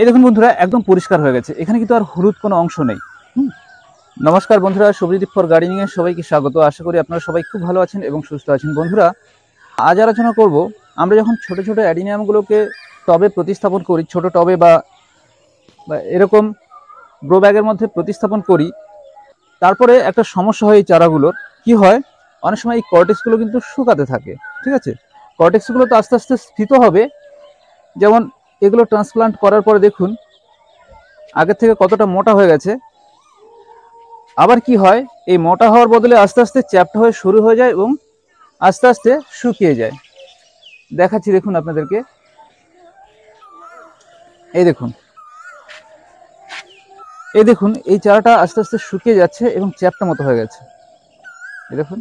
এই দেখুন বন্ধুরা একদম পরিষ্কার হয়ে গেছে এখানে কিন্তু আর হলুদ কোনো অংশ নেই নমস্কার বন্ধুরা সবজিদ্বীপ ফর গার্ডেনিংয়ে সবাইকে স্বাগত আশা করি আপনারা সবাই খুব ভালো আছেন এবং সুস্থ আছেন বন্ধুরা আজ আলোচনা করব আমরা যখন ছোট ছোট অ্যাডিনিয়ামগুলোকে টবে প্রতিস্থাপন করি ছোট টবে বা এরকম গ্রো ব্যাগের মধ্যে প্রতিস্থাপন করি তারপরে একটা সমস্যা হয় এই চারাগুলোর কি হয় অনেক সময় এই কর্টেক্সগুলো কিন্তু শুকাতে থাকে ঠিক আছে কর্টেক্সগুলো তো আস্তে আস্তে স্থিত হবে যেমন এগুলো ট্রান্সপ্লান্ট করার পরে দেখুন আগের থেকে কতটা মোটা হয়ে গেছে আবার কি হয় এই মোটা হওয়ার বদলে আস্তে আস্তে চ্যাপ্টা হয়ে শুরু হয়ে যায় এবং আস্তে আস্তে শুকিয়ে যায় দেখাচ্ছি দেখুন আপনাদেরকে এই দেখুন এই দেখুন এই চারাটা আস্তে আস্তে শুকিয়ে যাচ্ছে এবং চ্যাপটা মতো হয়ে গেছে এই দেখুন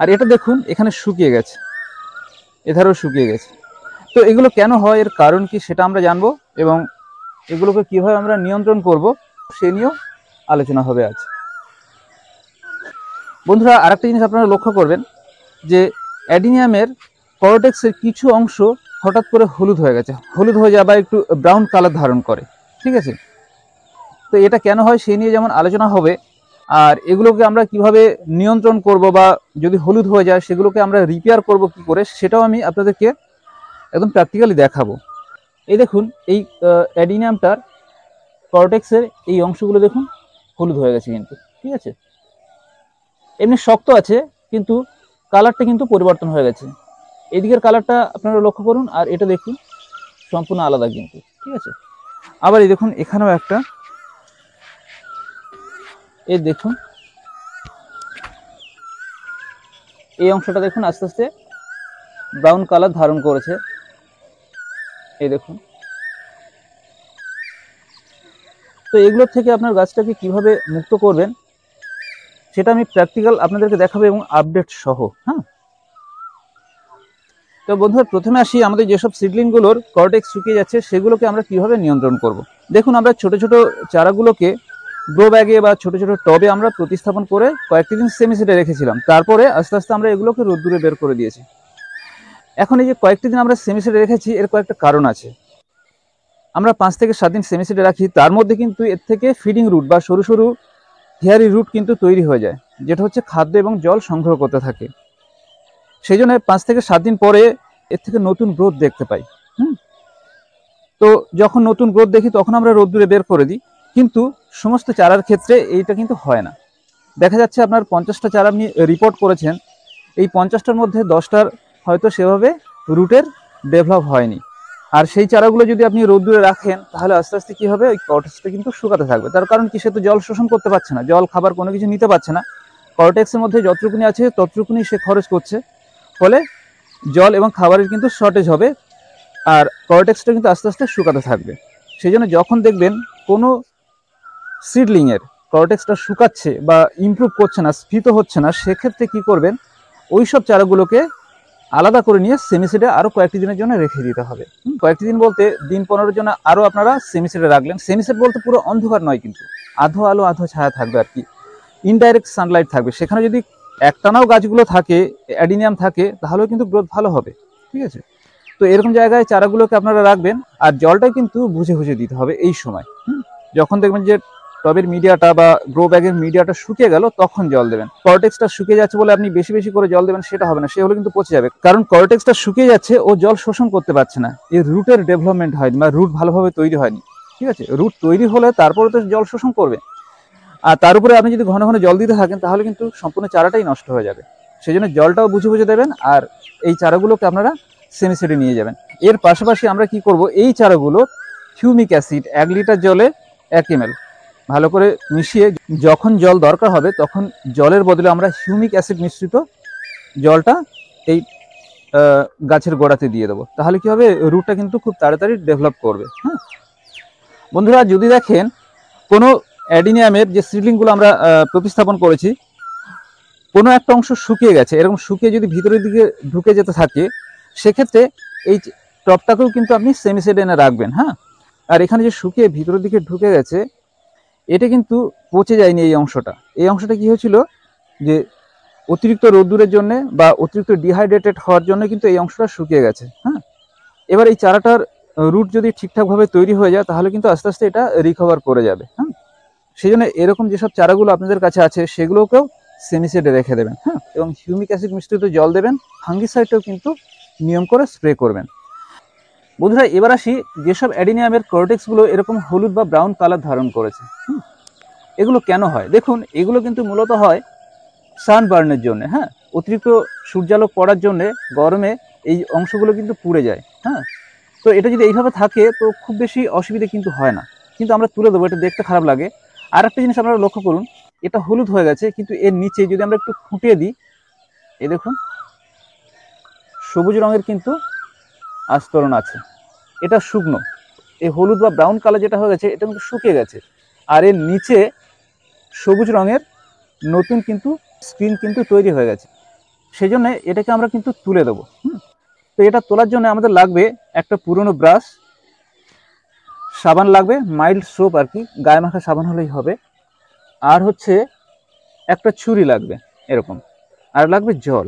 আর এটা দেখুন এখানে শুকিয়ে গেছে এধারেও শুকিয়ে গেছে তো এগুলো কেন হয় এর কারণ কি সেটা আমরা জানবো এবং এগুলোকে কীভাবে আমরা নিয়ন্ত্রণ করব সে নিয়েও আলোচনা হবে আজ বন্ধুরা আরেকটা জিনিস আপনারা লক্ষ্য করবেন যে অ্যাডিনিয়ামের করটেক্সের কিছু অংশ হঠাৎ করে হলুদ হয়ে গেছে হলুদ হয়ে যাওয়া বা একটু ব্রাউন কালার ধারণ করে ঠিক আছে তো এটা কেন হয় সেই নিয়ে যেমন আলোচনা হবে আর এগুলোকে আমরা কিভাবে নিয়ন্ত্রণ করব বা যদি হলুদ হয়ে যায় সেগুলোকে আমরা রিপেয়ার করব কি করে সেটাও আমি আপনাদেরকে একদম প্র্যাকটিক্যালি দেখাবো এই দেখুন এই অ্যাডিনিয়ামটার করটেক্সের এই অংশগুলো দেখুন হলুদ হয়ে গেছে কিন্তু ঠিক আছে এমনি শক্ত আছে কিন্তু কালারটা কিন্তু পরিবর্তন হয়ে গেছে এদিকের কালারটা আপনারা লক্ষ্য করুন আর এটা দেখুন সম্পূর্ণ আলাদা কিন্তু ঠিক আছে আবার এই দেখুন এখানেও একটা এই দেখুন এই অংশটা দেখুন আস্তে আস্তে ব্রাউন কালার ধারণ করেছে এই দেখুন তো এগুলো থেকে আপনার গাছটাকে কিভাবে মুক্ত করবেন সেটা আমি প্র্যাকটিক্যাল আপনাদেরকে দেখাবো এবং আপডেট সহ হ্যাঁ তো বন্ধুরা প্রথমে আসি আমাদের যেসব সিডলিংগুলোর কর্টেক্স শুকিয়ে যাচ্ছে সেগুলোকে আমরা কিভাবে নিয়ন্ত্রণ করব। দেখুন আমরা ছোট ছোট চারাগুলোকে গ্রো ব্যাগে বা ছোট ছোট টবে আমরা প্রতিস্থাপন করে কয়েকটি দিন সেটে রেখেছিলাম তারপরে আস্তে আস্তে আমরা এগুলোকে রোদ্দুরে বের করে দিয়েছি এখন এই যে কয়েকটি দিন আমরা সেমিসিডে রেখেছি এর কয়েকটা কারণ আছে আমরা পাঁচ থেকে সাত দিন সেটে রাখি তার মধ্যে কিন্তু এর থেকে ফিডিং রুট বা সরু সরু হেয়ারি রুট কিন্তু তৈরি হয়ে যায় যেটা হচ্ছে খাদ্য এবং জল সংগ্রহ করতে থাকে সেই জন্য পাঁচ থেকে সাত দিন পরে এর থেকে নতুন গ্রোথ দেখতে পাই হুম তো যখন নতুন গ্রোথ দেখি তখন আমরা রোদ্দুরে বের করে দিই কিন্তু সমস্ত চারার ক্ষেত্রে এইটা কিন্তু হয় না দেখা যাচ্ছে আপনার পঞ্চাশটা চারা আপনি রিপোর্ট করেছেন এই পঞ্চাশটার মধ্যে দশটার হয়তো সেভাবে রুটের ডেভেলপ হয়নি আর সেই চারাগুলো যদি আপনি রোদ্দুরে রাখেন তাহলে আস্তে আস্তে কী হবে ওই কটেক্সটা কিন্তু শুকাতে থাকবে তার কারণ কি সে তো জল শোষণ করতে পারছে না জল খাবার কোনো কিছু নিতে পারছে না কটেক্সের মধ্যে যতটুকুনি আছে ততটুকুনি সে খরচ করছে ফলে জল এবং খাবারের কিন্তু শর্টেজ হবে আর কটেক্সটা কিন্তু আস্তে আস্তে শুকাতে থাকবে সেই জন্য যখন দেখবেন কোনো সিডলিংয়ের করটেক্সটা শুকাচ্ছে বা ইমপ্রুভ করছে না স্ফীত হচ্ছে না সেক্ষেত্রে কি করবেন ওই সব চারাগুলোকে আলাদা করে নিয়ে সেমিসিডে আরও কয়েকটি দিনের জন্য রেখে দিতে হবে কয়েকটি দিন বলতে দিন পনেরোর জন্য আরও আপনারা সেমিসিডে রাখলেন সেমিসিড বলতে পুরো অন্ধকার নয় কিন্তু আধো আলো আধো ছায়া থাকবে আর কি ইনডাইরেক্ট সানলাইট থাকবে সেখানে যদি একটানাও গাছগুলো থাকে অ্যাডিনিয়াম থাকে তাহলেও কিন্তু গ্রোথ ভালো হবে ঠিক আছে তো এরকম জায়গায় চারাগুলোকে আপনারা রাখবেন আর জলটা কিন্তু বুঝে বুঝে দিতে হবে এই সময় যখন দেখবেন যে টবের মিডিয়াটা বা গ্রো ব্যাগের মিডিয়াটা শুকিয়ে গেল তখন জল দেবেন করটেক্সটা শুকিয়ে যাচ্ছে বলে আপনি বেশি বেশি করে জল দেবেন সেটা হবে না সে হলে কিন্তু পচে যাবে কারণ করটেক্সটা শুকিয়ে যাচ্ছে ও জল শোষণ করতে পারছে না এর রুটের ডেভেলপমেন্ট হয়নি বা রুট ভালোভাবে তৈরি হয়নি ঠিক আছে রুট তৈরি হলে তারপরে তো জল শোষণ করবে আর তার উপরে আপনি যদি ঘন ঘন জল দিতে থাকেন তাহলে কিন্তু সম্পূর্ণ চারাটাই নষ্ট হয়ে যাবে সেই জন্য জলটাও বুঝে বুঝে দেবেন আর এই চারাগুলোকে আপনারা সেমিসেডে নিয়ে যাবেন এর পাশাপাশি আমরা কি করব এই চারাগুলো থিউমিক অ্যাসিড এক লিটার জলে এক এম ভালো করে মিশিয়ে যখন জল দরকার হবে তখন জলের বদলে আমরা হিউমিক অ্যাসিড মিশ্রিত জলটা এই গাছের গোড়াতে দিয়ে দেবো তাহলে কী হবে রুটটা কিন্তু খুব তাড়াতাড়ি ডেভেলপ করবে হ্যাঁ বন্ধুরা যদি দেখেন কোনো অ্যাডিনিয়ামের যে সিডলিংগুলো আমরা প্রতিস্থাপন করেছি কোনো একটা অংশ শুকিয়ে গেছে এরকম শুকিয়ে যদি ভিতরের দিকে ঢুকে যেতে থাকে সেক্ষেত্রে এই টপটাকেও কিন্তু আপনি সেমিসেডেনে রাখবেন হ্যাঁ আর এখানে যে শুকিয়ে ভিতরের দিকে ঢুকে গেছে এটা কিন্তু পচে যায়নি এই অংশটা এই অংশটা কি হয়েছিল যে অতিরিক্ত রোদ্দুরের জন্য বা অতিরিক্ত ডিহাইড্রেটেড হওয়ার জন্য কিন্তু এই অংশটা শুকিয়ে গেছে হ্যাঁ এবার এই চারাটার রুট যদি ঠিকঠাকভাবে তৈরি হয়ে যায় তাহলে কিন্তু আস্তে আস্তে এটা রিকভার করে যাবে হ্যাঁ সেই জন্য এরকম যেসব চারাগুলো আপনাদের কাছে আছে সেগুলোকেও সেমিসেডে রেখে দেবেন হ্যাঁ এবং হিউমিক অ্যাসিড মিশ্রিত জল দেবেন ফাঙ্গিসাইডটাও কিন্তু নিয়ম করে স্প্রে করবেন বন্ধুরা এবার আসি যেসব অ্যাডিনিয়ামের কর্টেক্সগুলো এরকম হলুদ বা ব্রাউন কালার ধারণ করেছে এগুলো কেন হয় দেখুন এগুলো কিন্তু মূলত হয় সানবার্নের জন্য হ্যাঁ অতিরিক্ত সূর্যালোক পড়ার জন্য গরমে এই অংশগুলো কিন্তু পুড়ে যায় হ্যাঁ তো এটা যদি এইভাবে থাকে তো খুব বেশি অসুবিধে কিন্তু হয় না কিন্তু আমরা তুলে দেবো এটা দেখতে খারাপ লাগে আর একটা জিনিস আপনারা লক্ষ্য করুন এটা হলুদ হয়ে গেছে কিন্তু এর নিচে যদি আমরা একটু খুঁটিয়ে দিই এ দেখুন সবুজ রঙের কিন্তু আস্তরণ আছে এটা শুকনো এই হলুদ বা ব্রাউন কালার যেটা হয়ে গেছে এটা কিন্তু শুকিয়ে গেছে আর এর নিচে সবুজ রঙের নতুন কিন্তু স্ক্রিন কিন্তু তৈরি হয়ে গেছে সেই জন্যে এটাকে আমরা কিন্তু তুলে দেবো তো এটা তোলার জন্য আমাদের লাগবে একটা পুরনো ব্রাশ সাবান লাগবে মাইল্ড সোপ আর কি গায়ে মাখা সাবান হলেই হবে আর হচ্ছে একটা ছুরি লাগবে এরকম আর লাগবে জল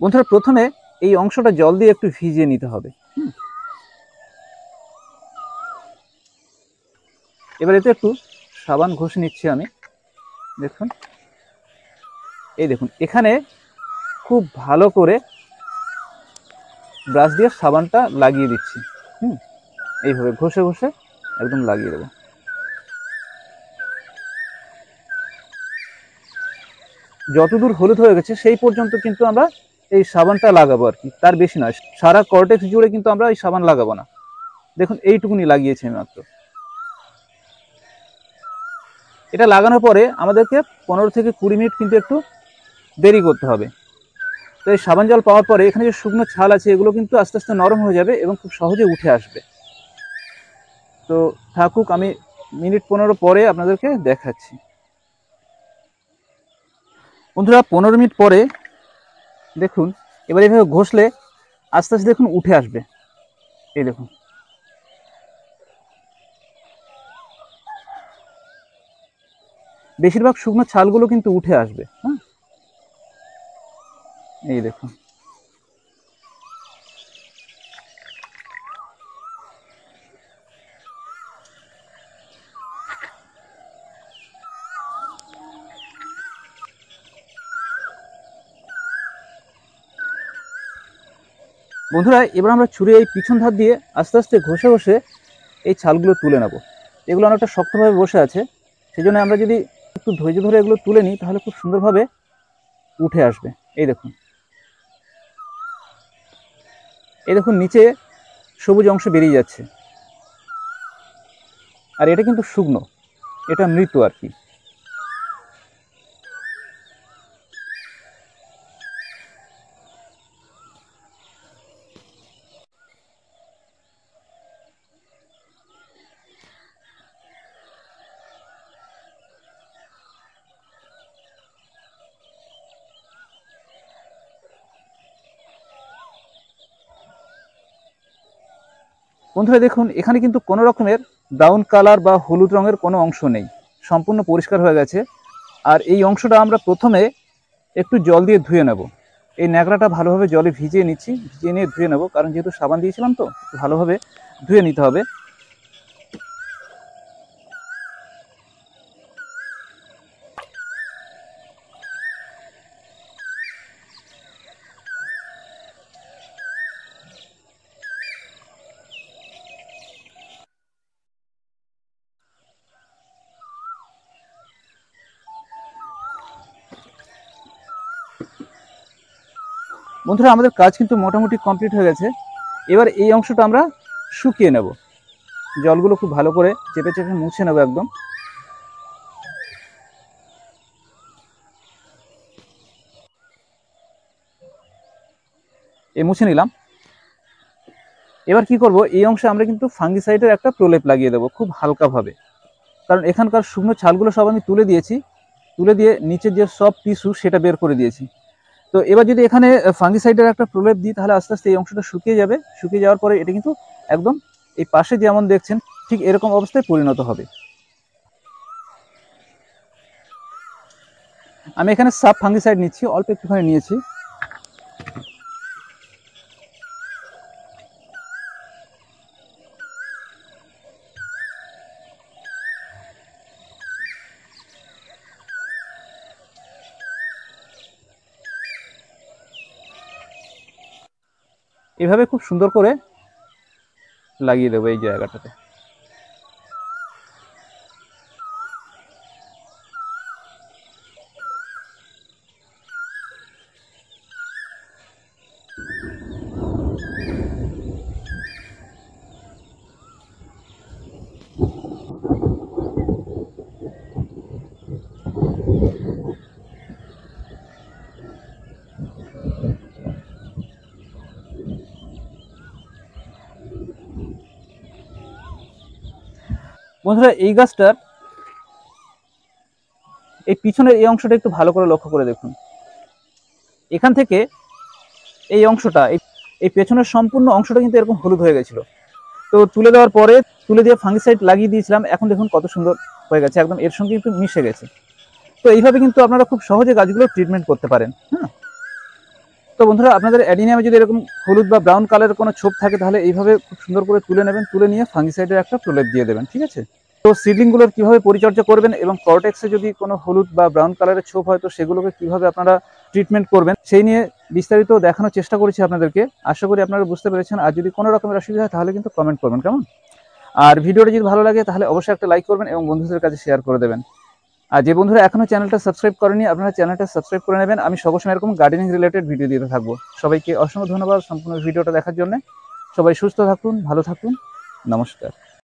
বন্ধুরা প্রথমে এই অংশটা জল দিয়ে একটু ভিজিয়ে নিতে হবে এবার এতে একটু সাবান ঘষে নিচ্ছি আমি দেখুন এই দেখুন এখানে খুব ভালো করে ব্রাশ দিয়ে সাবানটা লাগিয়ে দিচ্ছি হুম এইভাবে ঘষে ঘষে একদম লাগিয়ে দেবো যতদূর হলুদ হয়ে গেছে সেই পর্যন্ত কিন্তু আমরা এই সাবানটা লাগাবো আর কি তার বেশি নয় সারা কর্টেক্স জুড়ে কিন্তু আমরা এই সাবান লাগাবো না দেখুন এইটুকুনি লাগিয়েছি আমি মাত্র এটা লাগানোর পরে আমাদেরকে পনেরো থেকে কুড়ি মিনিট কিন্তু একটু দেরি করতে হবে তো এই সাবান জল পাওয়ার পরে এখানে যে শুকনো ছাল আছে এগুলো কিন্তু আস্তে আস্তে নরম হয়ে যাবে এবং খুব সহজে উঠে আসবে তো থাকুক আমি মিনিট পনেরো পরে আপনাদেরকে দেখাচ্ছি বন্ধুরা পনেরো মিনিট পরে দেখুন এবার এভাবে ঘষলে আস্তে আস্তে দেখুন উঠে আসবে এই দেখুন বেশিরভাগ শুকনো ছালগুলো কিন্তু উঠে আসবে হ্যাঁ এই দেখুন বন্ধুরা এবার আমরা ছুরি এই পিছন ধার দিয়ে আস্তে আস্তে ঘষে ঘষে এই ছালগুলো তুলে নেব এগুলো অনেকটা শক্তভাবে বসে আছে সেই জন্য আমরা যদি একটু ধৈর্য ধরে এগুলো তুলে নিই তাহলে খুব সুন্দরভাবে উঠে আসবে এই দেখুন এই দেখুন নিচে সবুজ অংশ বেরিয়ে যাচ্ছে আর এটা কিন্তু শুকনো এটা মৃত আর কি বন্ধুরা দেখুন এখানে কিন্তু কোনো রকমের ব্রাউন কালার বা হলুদ রঙের কোনো অংশ নেই সম্পূর্ণ পরিষ্কার হয়ে গেছে আর এই অংশটা আমরা প্রথমে একটু জল দিয়ে ধুয়ে নেব এই ন্যাকড়াটা ভালোভাবে জলে ভিজিয়ে নিচ্ছি ভিজিয়ে নিয়ে ধুয়ে নেব কারণ যেহেতু সাবান দিয়েছিলাম তো ভালোভাবে ধুয়ে নিতে হবে বন্ধুরা আমাদের কাজ কিন্তু মোটামুটি কমপ্লিট হয়ে গেছে এবার এই অংশটা আমরা শুকিয়ে নেব জলগুলো খুব ভালো করে চেপে চেপে মুছে নেব একদম এ মুছে নিলাম এবার কি করব এই অংশে আমরা কিন্তু ফাঙ্গিসাইডের একটা প্রলেপ লাগিয়ে দেবো খুব হালকাভাবে কারণ এখানকার শুকনো ছালগুলো সব আমি তুলে দিয়েছি তুলে দিয়ে নিচে যে সব টিস্যু সেটা বের করে দিয়েছি তো এবার যদি এখানে ফাঙ্গিসাইডের একটা প্রলেপ দিই তাহলে আস্তে আস্তে এই অংশটা শুকিয়ে যাবে শুকিয়ে যাওয়ার পরে এটা কিন্তু একদম এই পাশে যেমন দেখছেন ঠিক এরকম অবস্থায় পরিণত হবে আমি এখানে সাব ফাঙ্গিসাইড নিচ্ছি অল্প একটুখানি নিয়েছি এভাবে খুব সুন্দর করে লাগিয়ে দেবো এই জায়গাটাতে বন্ধুরা এই গাছটার এই পিছনের এই অংশটা একটু ভালো করে লক্ষ্য করে দেখুন এখান থেকে এই অংশটা এই পেছনের সম্পূর্ণ অংশটা কিন্তু এরকম হলুদ হয়ে গেছিলো তো তুলে দেওয়ার পরে তুলে দিয়ে ফাঙ্গিসাইড লাগিয়ে দিয়েছিলাম এখন দেখুন কত সুন্দর হয়ে গেছে একদম এর সঙ্গে কিন্তু মিশে গেছে তো এইভাবে কিন্তু আপনারা খুব সহজে গাছগুলোর ট্রিটমেন্ট করতে পারেন হ্যাঁ তো বন্ধুরা আপনাদের অ্যাডিনিয়ামে যদি এরকম হলুদ বা ব্রাউন কালারের কোনো ছোপ থাকে তাহলে এইভাবে খুব সুন্দর করে তুলে নেবেন তুলে নিয়ে ফাঙ্গিসাইডের একটা প্রলেপ দিয়ে দেবেন ঠিক আছে তো সিডলিংগুলোর কীভাবে পরিচর্যা করবেন এবং কর্টেক্সে যদি কোনো হলুদ বা ব্রাউন কালারের ছোপ হয় তো সেগুলোকে কীভাবে আপনারা ট্রিটমেন্ট করবেন সেই নিয়ে বিস্তারিত দেখানোর চেষ্টা করেছি আপনাদেরকে আশা করি আপনারা বুঝতে পেরেছেন আর যদি কোনো রকমের অসুবিধা হয় তাহলে কিন্তু কমেন্ট করবেন কেমন আর ভিডিওটা যদি ভালো লাগে তাহলে অবশ্যই একটা লাইক করবেন এবং বন্ধুদের কাছে শেয়ার করে দেবেন আর যে বন্ধুরা এখনও চ্যানেলটা সাবস্ক্রাইব করেনি আপনারা চ্যানেলটা সাবস্ক্রাইব করে নেবেন আমি সবসময় এরকম গার্ডেনিং রিলেটেড ভিডিও দিতে থাকবো সবাইকে অসংখ্য ধন্যবাদ সম্পূর্ণ ভিডিওটা দেখার জন্য সবাই সুস্থ থাকুন ভালো থাকুন নমস্কার